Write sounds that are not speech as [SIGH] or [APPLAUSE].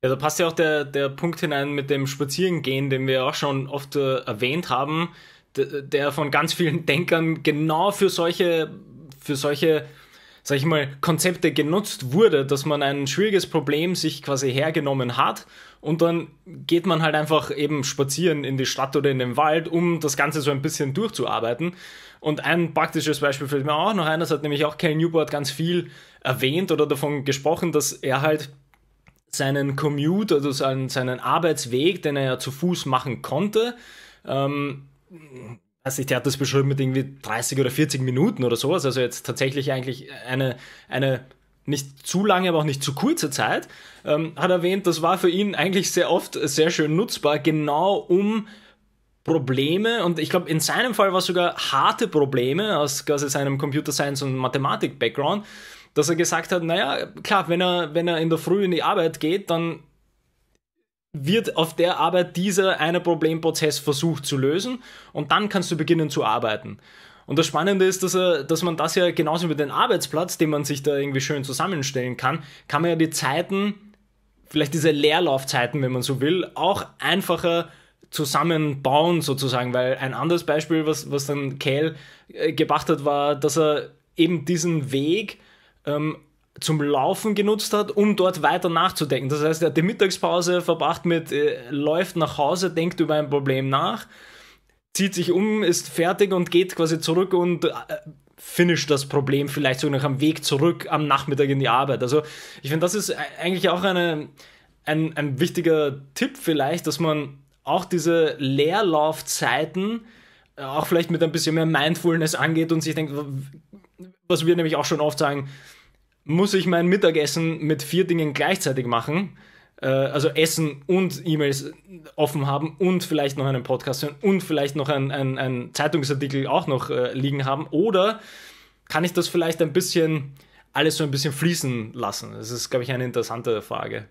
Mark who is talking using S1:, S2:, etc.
S1: Ja, da passt ja auch der, der Punkt hinein mit dem Spazierengehen, den wir auch schon oft äh, erwähnt haben, der von ganz vielen [LAUGHS] Denkern genau für solche, für solche, sag ich mal, Konzepte genutzt wurde, dass man ein schwieriges Problem sich quasi hergenommen hat und dann geht man halt einfach eben spazieren in die Stadt oder in den Wald, um das Ganze so ein bisschen durchzuarbeiten. Und ein praktisches Beispiel fällt mir auch noch ein, das hat nämlich auch Cal Newport ganz viel erwähnt oder davon gesprochen, dass er halt seinen Commute, also seinen, seinen Arbeitsweg, den er ja zu Fuß machen konnte. Ähm, also der hat das beschrieben mit irgendwie 30 oder 40 Minuten oder sowas. Also jetzt tatsächlich eigentlich eine, eine nicht zu lange, aber auch nicht zu kurze Zeit. Ähm, hat erwähnt, das war für ihn eigentlich sehr oft sehr schön nutzbar, genau um Probleme und ich glaube, in seinem Fall war es sogar harte Probleme aus quasi seinem Computer Science und Mathematik Background dass er gesagt hat, naja, klar, wenn er, wenn er in der Früh in die Arbeit geht, dann wird auf der Arbeit dieser eine Problemprozess versucht zu lösen und dann kannst du beginnen zu arbeiten. Und das Spannende ist, dass, er, dass man das ja genauso wie den Arbeitsplatz, den man sich da irgendwie schön zusammenstellen kann, kann man ja die Zeiten, vielleicht diese Leerlaufzeiten, wenn man so will, auch einfacher zusammenbauen sozusagen, weil ein anderes Beispiel, was, was dann Kell äh, gebracht hat, war, dass er eben diesen Weg ähm, zum Laufen genutzt hat, um dort weiter nachzudenken. Das heißt, er hat die Mittagspause verbracht mit, äh, läuft nach Hause, denkt über ein Problem nach, zieht sich um, ist fertig und geht quasi zurück und äh, finisht das Problem vielleicht sogar noch am Weg zurück am Nachmittag in die Arbeit. Also ich finde, das ist e-, eigentlich auch eine, ein, ein wichtiger Tipp vielleicht, dass man auch diese Leerlaufzeiten äh, auch vielleicht mit ein bisschen mehr Mindfulness angeht und sich denkt, was wir nämlich auch schon oft sagen, muss ich mein Mittagessen mit vier Dingen gleichzeitig machen? Äh, also Essen und E-Mails offen haben und vielleicht noch einen Podcast hören und vielleicht noch einen, einen, einen Zeitungsartikel auch noch äh, liegen haben? Oder kann ich das vielleicht ein bisschen alles so ein bisschen fließen lassen? Das ist, glaube ich, eine interessante Frage.